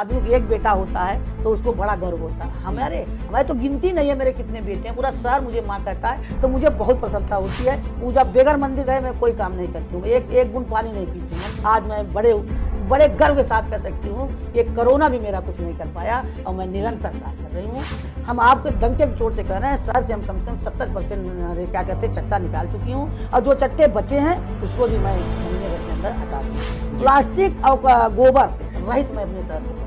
आदमी को एक बेटा होता है तो उसको बड़ा गर्व होता है हमारे हमारे तो गिनती नहीं है मेरे कितने बेटे हैं पूरा शहर मुझे माँ कहता है तो मुझे बहुत प्रसन्नता होती है पूजा बेगर मंदिर है मैं कोई काम नहीं करती हूँ एक एक गुण पानी नहीं पीती हूँ आज मैं बड़े बड़े गर्व के साथ कह सकती हूँ ये कोरोना भी मेरा कुछ नहीं कर पाया और मैं निरंतर कार्य कर रही हूँ हम आपके डंके की चोट से कह रहे हैं सर से हम कम से कम सत्तर परसेंट क्या कहते हैं चट्टा निकाल चुकी हूँ और जो चट्टे बचे हैं उसको भी मैं महीने भर के अंदर हटा दूँ प्लास्टिक और गोबर रहित मैं अपने शहर को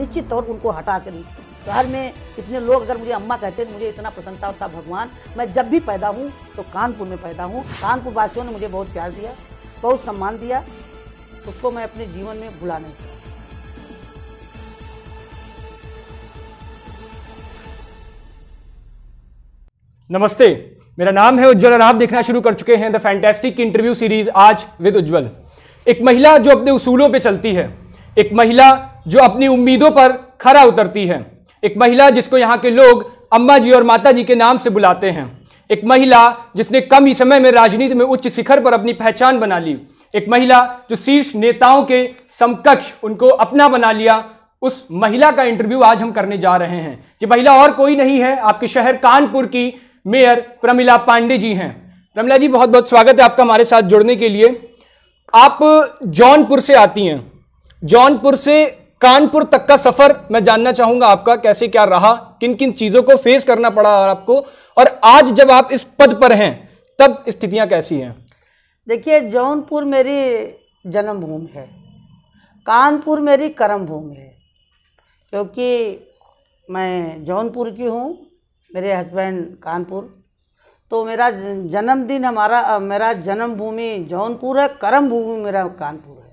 निश्चित तौर उनको हटा कर शहर में इतने लोग अगर मुझे अम्मा कहते तो मुझे इतना प्रसन्नता होता भगवान मैं जब भी पैदा हूँ तो कानपुर में पैदा हूँ कानपुर वासियों ने मुझे बहुत प्यार दिया बहुत सम्मान दिया उसको मैं अपने जीवन में भुला नहीं नमस्ते मेरा नाम है उज्जवल और आप देखना शुरू कर चुके हैं द फैंटेस्टिक इंटरव्यू सीरीज आज विद उज्जवल एक महिला जो अपने उसूलों पे चलती है एक महिला जो अपनी उम्मीदों पर खरा उतरती है एक महिला जिसको यहाँ के लोग अम्मा जी और माता जी के नाम से बुलाते हैं एक महिला जिसने कम ही समय में राजनीति में उच्च शिखर पर अपनी पहचान बना ली एक महिला जो शीर्ष नेताओं के समकक्ष उनको अपना बना लिया उस महिला का इंटरव्यू आज हम करने जा रहे हैं ये महिला और कोई नहीं है आपके शहर कानपुर की मेयर प्रमिला पांडे जी हैं प्रमिला जी बहुत बहुत स्वागत है आपका हमारे साथ जुड़ने के लिए आप जौनपुर से आती हैं जौनपुर से कानपुर तक का सफर मैं जानना चाहूंगा आपका कैसे क्या रहा किन किन चीजों को फेस करना पड़ा आपको और आज जब आप इस पद पर हैं तब स्थितियां कैसी हैं देखिए जौनपुर मेरी जन्मभूमि है कानपुर मेरी कर्म भूमि है क्योंकि मैं जौनपुर की हूँ मेरे हस्बैंड कानपुर तो मेरा जन्मदिन हमारा मेरा जन्मभूमि जौनपुर है कर्म भूमि मेरा कानपुर है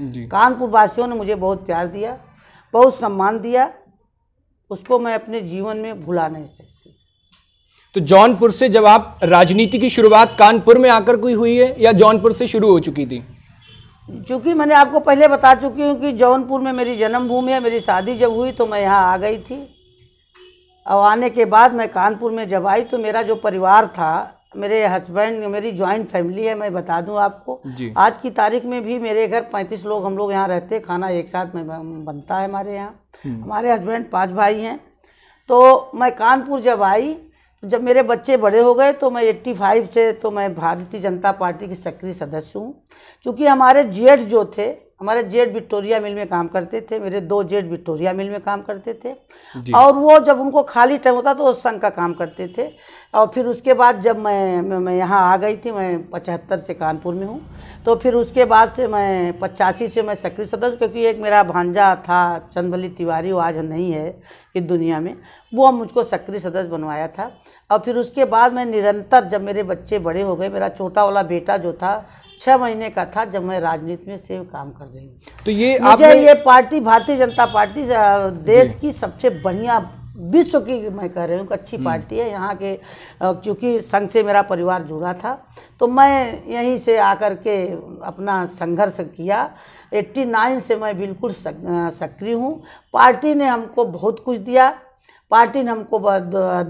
कानपुर वासियों ने मुझे बहुत प्यार दिया बहुत सम्मान दिया उसको मैं अपने जीवन में भुला नहीं सकती तो जौनपुर से जब आप राजनीति की शुरुआत कानपुर में आकर कोई हुई है या जौनपुर से शुरू हो चुकी थी चूँकि मैंने आपको पहले बता चुकी हूँ कि जौनपुर में मेरी जन्मभूमि है मेरी शादी जब हुई तो मैं यहाँ आ गई थी और आने के बाद मैं कानपुर में जब आई तो मेरा जो परिवार था मेरे हस्बैंड मेरी जॉइंट फैमिली है मैं बता दूं आपको आज की तारीख में भी मेरे घर पैंतीस लोग हम लोग यहाँ रहते हैं खाना एक साथ में बनता है हमारे यहाँ हम्म। हमारे हस्बैंड पांच भाई हैं तो मैं कानपुर जब आई तो जब मेरे बच्चे बड़े हो गए तो मैं 85 से तो मैं भारतीय जनता पार्टी की सक्रिय सदस्य हूँ क्योंकि हमारे जेठ जो थे हमारे जेड विक्टोरिया मिल में काम करते थे मेरे दो जेड विक्टोरिया मिल में काम करते थे और वो जब उनको खाली टाइम होता तो उस संघ का काम करते थे और फिर उसके बाद जब मैं मैं, मैं यहाँ आ गई थी मैं पचहत्तर से कानपुर में हूँ तो फिर उसके बाद से मैं पचासी से मैं सक्रिय सदस्य क्योंकि एक मेरा भांजा था चंदबली तिवारी वो आज नहीं है इस दुनिया में वो मुझको सक्रिय सदस्य बनवाया था और फिर उसके बाद मैं निरंतर जब मेरे बच्चे बड़े हो गए मेरा छोटा वाला बेटा जो था छः महीने का था जब मैं राजनीति में से काम कर रही हूँ तो ये मुझे आपने... ये पार्टी भारतीय जनता पार्टी देश की सबसे बढ़िया विश्व की मैं कह रही हूँ अच्छी हम्म। पार्टी है यहाँ के क्योंकि संघ से मेरा परिवार जुड़ा था तो मैं यहीं से आकर के अपना संघर्ष किया 89 से मैं बिल्कुल सक्रिय हूँ पार्टी ने हमको बहुत कुछ दिया पार्टी ने हमको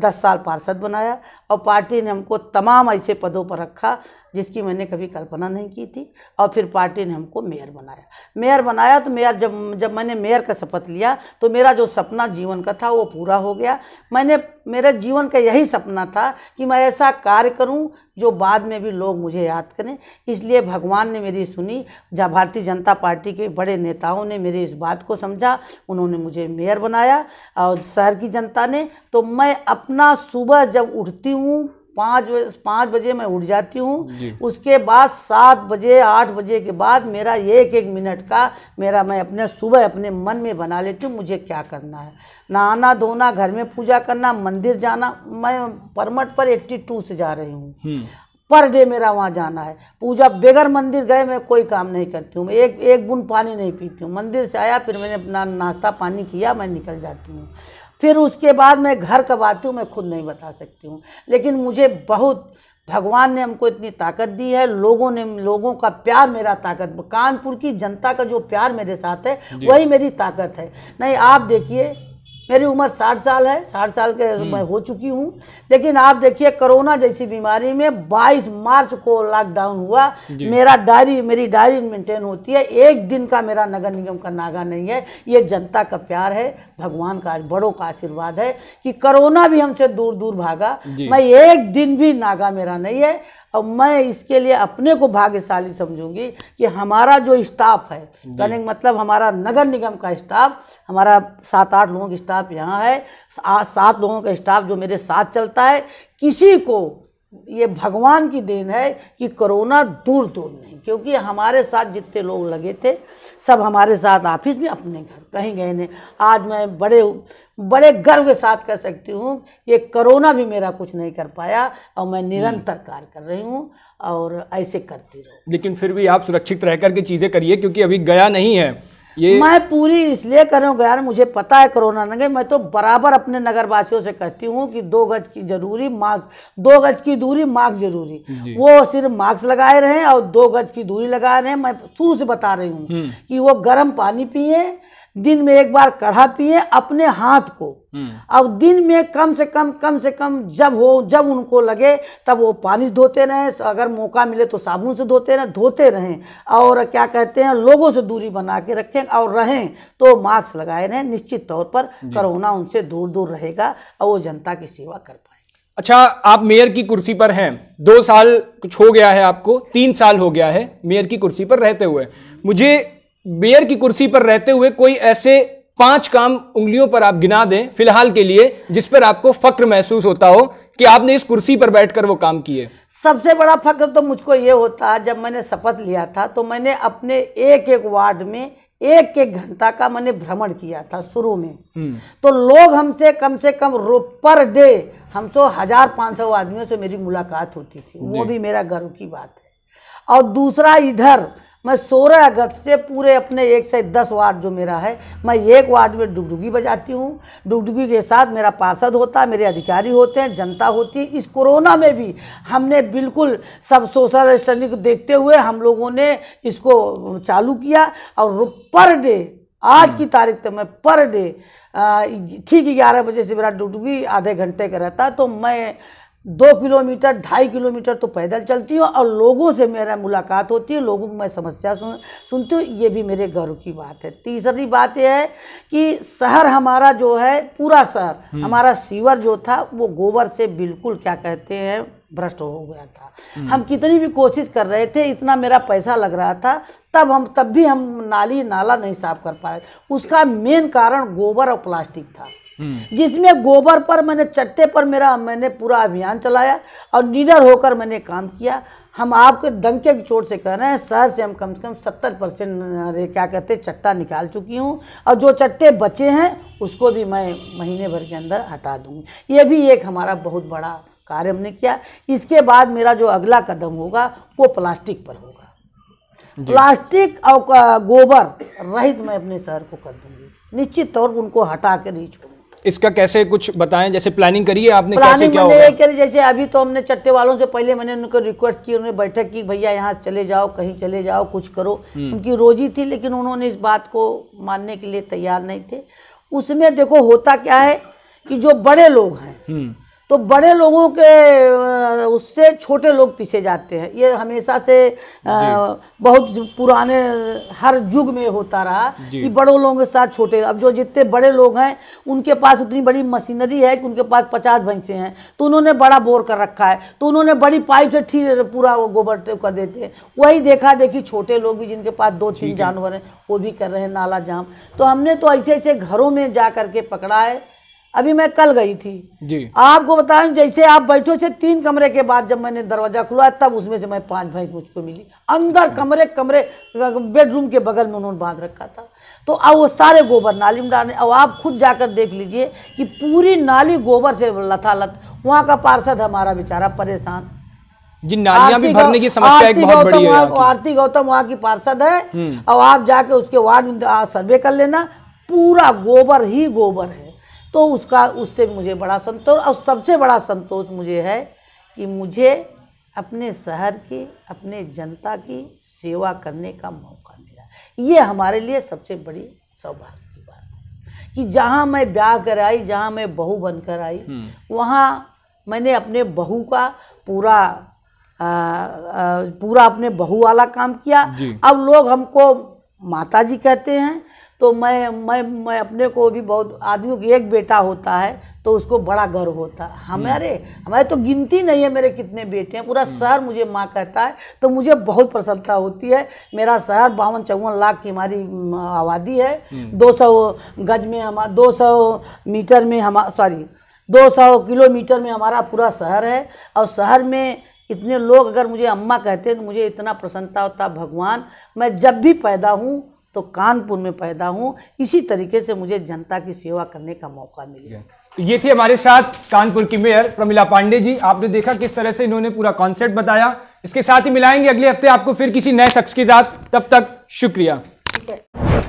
दस साल पार्षद बनाया और पार्टी ने हमको तमाम ऐसे पदों पर रखा जिसकी मैंने कभी कल्पना नहीं की थी और फिर पार्टी ने हमको मेयर बनाया मेयर बनाया तो मेयर जब जब मैंने मेयर का शपथ लिया तो मेरा जो सपना जीवन का था वो पूरा हो गया मैंने मेरे जीवन का यही सपना था कि मैं ऐसा कार्य करूं जो बाद में भी लोग मुझे याद करें इसलिए भगवान ने मेरी सुनी जहाँ भारतीय जनता पार्टी के बड़े नेताओं ने मेरी इस बात को समझा उन्होंने मुझे मेयर बनाया और शहर की जनता ने तो मैं अपना सुबह जब उठती हूँ पाँच पाँच बजे मैं उठ जाती हूँ उसके बाद सात बजे आठ बजे के बाद मेरा एक एक मिनट का मेरा मैं अपने सुबह अपने मन में बना लेती हूँ मुझे क्या करना है नहाना धोना घर में पूजा करना मंदिर जाना मैं परमट पर एट्टी टू से जा रही हूँ हम्म। पर डे मेरा वहाँ जाना है पूजा बगैर मंदिर गए मैं कोई काम नहीं करती हूँ एक एक बूंद पानी नहीं पीती हूँ मंदिर से आया फिर मैंने अपना नाश्ता पानी किया मैं निकल जाती हूँ फिर उसके बाद मैं घर कब आती तो हूँ मैं खुद नहीं बता सकती हूँ लेकिन मुझे बहुत भगवान ने हमको इतनी ताकत दी है लोगों ने लोगों का प्यार मेरा ताकत कानपुर की जनता का जो प्यार मेरे साथ है वही मेरी ताकत है नहीं आप देखिए मेरी उम्र साठ साल है साठ साल के हम्म। मैं हो चुकी हूँ लेकिन आप देखिए कोरोना जैसी बीमारी में 22 मार्च को लॉकडाउन हुआ मेरा डायरी मेरी डायरी मेंटेन होती है एक दिन का मेरा नगर निगम का नागा नहीं है ये जनता का प्यार है भगवान का बड़ों का आशीर्वाद है कि कोरोना भी हमसे दूर दूर भागा मैं एक दिन भी नागा मेरा नहीं है और मैं इसके लिए अपने को भाग्यशाली समझूंगी कि हमारा जो स्टाफ है यानी मतलब हमारा नगर निगम का स्टाफ हमारा सात आठ लोगों का स्टाफ स्टाफ यहाँ है सात लोगों का स्टाफ जो मेरे साथ चलता है किसी को ये भगवान की देन है कि कोरोना दूर दूर नहीं क्योंकि हमारे साथ जितने लोग लगे थे सब हमारे साथ ऑफिस में अपने घर कहीं गए नहीं आज मैं बड़े बड़े गर्व के साथ कह सकती हूँ ये कोरोना भी मेरा कुछ नहीं कर पाया और मैं निरंतर कार्य कर रही हूँ और ऐसे करती रहूँ लेकिन फिर भी आप सुरक्षित रह करके चीज़ें करिए क्योंकि अभी गया नहीं है ये मैं पूरी इसलिए कर रहा हूँ यार मुझे पता है कोरोना नगे मैं तो बराबर अपने नगर वासियों से कहती हूँ कि दो गज की जरूरी मास्क दो गज की दूरी मास्क जरूरी वो सिर्फ मास्क लगाए रहे और दो गज की दूरी लगाए रहे मैं शुरू से बता रही हूँ हम्म। कि वो गर्म पानी पिए दिन में एक बार कढ़ा पिए अपने हाथ को हम्म। अब दिन में कम से कम कम से कम जब हो जब उनको लगे तब वो पानी धोते रहें अगर मौका मिले तो साबुन से धोते रहें धोते रहें और क्या कहते हैं लोगों से दूरी बना के रखें और रहें तो मास्क लगाए रहें निश्चित तौर पर कोरोना उनसे दूर दूर रहेगा और वो जनता की सेवा कर पाए अच्छा आप मेयर की कुर्सी पर हैं दो साल कुछ हो गया है आपको तीन साल हो गया है मेयर की कुर्सी पर रहते हुए मुझे बेयर की कुर्सी पर रहते हुए कोई ऐसे पांच काम उंगलियों पर आप गिना दें फिलहाल के लिए जिस पर आपको फक्र महसूस होता हो कि आपने इस कुर्सी पर बैठकर वो काम किए सबसे बड़ा फक्र तो मुझको ये होता जब मैंने शपथ लिया था तो मैंने अपने एक एक वार्ड में एक एक घंटा का मैंने भ्रमण किया था शुरू में हम्म। तो लोग हमसे कम से कम रो पर डे हमसे हजार पाँच सौ आदमियों से मेरी मुलाकात होती थी वो भी मेरा गर्व की बात है और दूसरा इधर मैं 16 अगस्त से पूरे अपने एक से दस वार्ड जो मेरा है मैं एक वार्ड में डुगडुगी बजाती हूँ डुगडुगी के साथ मेरा पार्षद होता है मेरे अधिकारी होते हैं जनता होती है इस कोरोना में भी हमने बिल्कुल सब सोशल डिस्टेंसिंग को देखते हुए हम लोगों ने इसको चालू किया और पर डे आज की तारीख तक मैं पर डे ठीक ग्यारह बजे से मेरा डुगडुगी आधे घंटे का रहता तो मैं दो किलोमीटर ढाई किलोमीटर तो पैदल चलती हूँ और लोगों से मेरा मुलाकात होती है लोगों को मैं समस्या सुन सुनती हूँ ये भी मेरे गर्व की बात है तीसरी बात यह है कि शहर हमारा जो है पूरा शहर हम्म। हमारा सीवर जो था वो गोबर से बिल्कुल क्या कहते हैं भ्रष्ट हो गया था हम्म। हम कितनी भी कोशिश कर रहे थे इतना मेरा पैसा लग रहा था तब हम तब भी हम नाली नाला नहीं साफ कर पा रहे उसका मेन कारण गोबर और प्लास्टिक था जिसमें गोबर पर मैंने चट्टे पर मेरा मैंने पूरा अभियान चलाया और निडर होकर मैंने काम किया हम आपके दंके की चोट से कह रहे हैं शहर से हम कम से कम सत्तर परसेंट क्या कहते हैं चट्टा निकाल चुकी हूँ और जो चट्टे बचे हैं उसको भी मैं महीने भर के अंदर हटा दूँगी ये भी एक हमारा बहुत बड़ा कार्य हमने किया इसके बाद मेरा जो अगला कदम होगा वो प्लास्टिक पर होगा प्लास्टिक और गोबर रहित मैं अपने शहर को कर दूंगी निश्चित तौर पर उनको हटा कर नहीं छोड़ूंगी इसका कैसे कुछ बताएं जैसे प्लानिंग करी है आपने प्लानिंग कैसे मैंने क्या करी जैसे अभी तो हमने चट्टे वालों से पहले मैंने उनको रिक्वेस्ट की उन्होंने बैठक की भैया यहाँ चले जाओ कहीं चले जाओ कुछ करो हम्म। उनकी रोजी थी लेकिन उन्होंने इस बात को मानने के लिए तैयार नहीं थे उसमें देखो होता क्या है कि जो बड़े लोग हैं हम्म। तो बड़े लोगों के उससे छोटे लोग पीछे जाते हैं ये हमेशा से आ, बहुत पुराने हर युग में होता रहा कि बड़ों लोगों के साथ छोटे अब जो जितने बड़े लोग हैं उनके पास उतनी बड़ी मशीनरी है कि उनके पास पचास भैंसे हैं तो उन्होंने बड़ा बोर कर रखा है तो उन्होंने बड़ी पाइप से ठीक पूरा गोबर तो कर देते हैं वही देखा देखी छोटे लोग भी जिनके पास दो तीन जानवर हैं वो भी कर रहे हैं नाला जाम तो हमने तो ऐसे ऐसे घरों में जा करके पकड़ा है अभी मैं कल गई थी जी आपको बताऊं जैसे आप बैठो से तीन कमरे के बाद जब मैंने दरवाजा खुला तब उसमें से मैं पांच भैंस मुझको मिली अंदर कमरे कमरे बेडरूम के बगल में उन्होंने बांध रखा था तो अब वो सारे गोबर नाली में डालने अब आप खुद जाकर देख लीजिए कि पूरी नाली गोबर से लथालथ वहाँ का पार्षद हमारा बेचारा परेशान जी नालियां भी भरने की समस्या एक बहुत बड़ी है आरती गौतम वहाँ की पार्षद है और हम्म। आप जाके उसके वार्ड में सर्वे कर लेना पूरा गोबर ही गोबर है तो उसका उससे मुझे बड़ा संतोष और सबसे बड़ा संतोष मुझे है कि मुझे अपने शहर की अपने जनता की सेवा करने का मौका मिला ये हमारे लिए सबसे बड़ी सौभाग्य की बात है कि जहाँ मैं ब्याह कर आई जहाँ मैं बहू बनकर आई हम्म। वहाँ मैंने अपने बहू का पूरा आ, आ, पूरा अपने बहू वाला काम किया अब लोग हमको माता जी कहते हैं तो मैं मैं मैं अपने को भी बहुत आदमियों की एक बेटा होता है तो उसको बड़ा गर्व होता है हाँ, हमारे हम्म। हमारे तो गिनती नहीं है मेरे कितने बेटे हैं पूरा हम्म। शहर मुझे माँ कहता है तो मुझे बहुत प्रसन्नता होती है मेरा शहर बावन चौवन लाख की हमारी आबादी है 200 हम्म। गज में हमारा दो मीटर में हमारा सॉरी 200 किलोमीटर में हमारा पूरा शहर है और शहर में इतने लोग अगर मुझे अम्मा कहते हैं तो मुझे इतना प्रसन्नता होता भगवान मैं जब भी पैदा हूँ तो कानपुर में पैदा हूँ इसी तरीके से मुझे जनता की सेवा करने का मौका मिल गया तो ये थी हमारे साथ कानपुर की मेयर प्रमिला पांडे जी आपने देखा किस तरह से इन्होंने पूरा कॉन्सेप्ट बताया इसके साथ ही मिलाएंगे अगले हफ्ते आपको फिर किसी नए शख्स के साथ तब तक शुक्रिया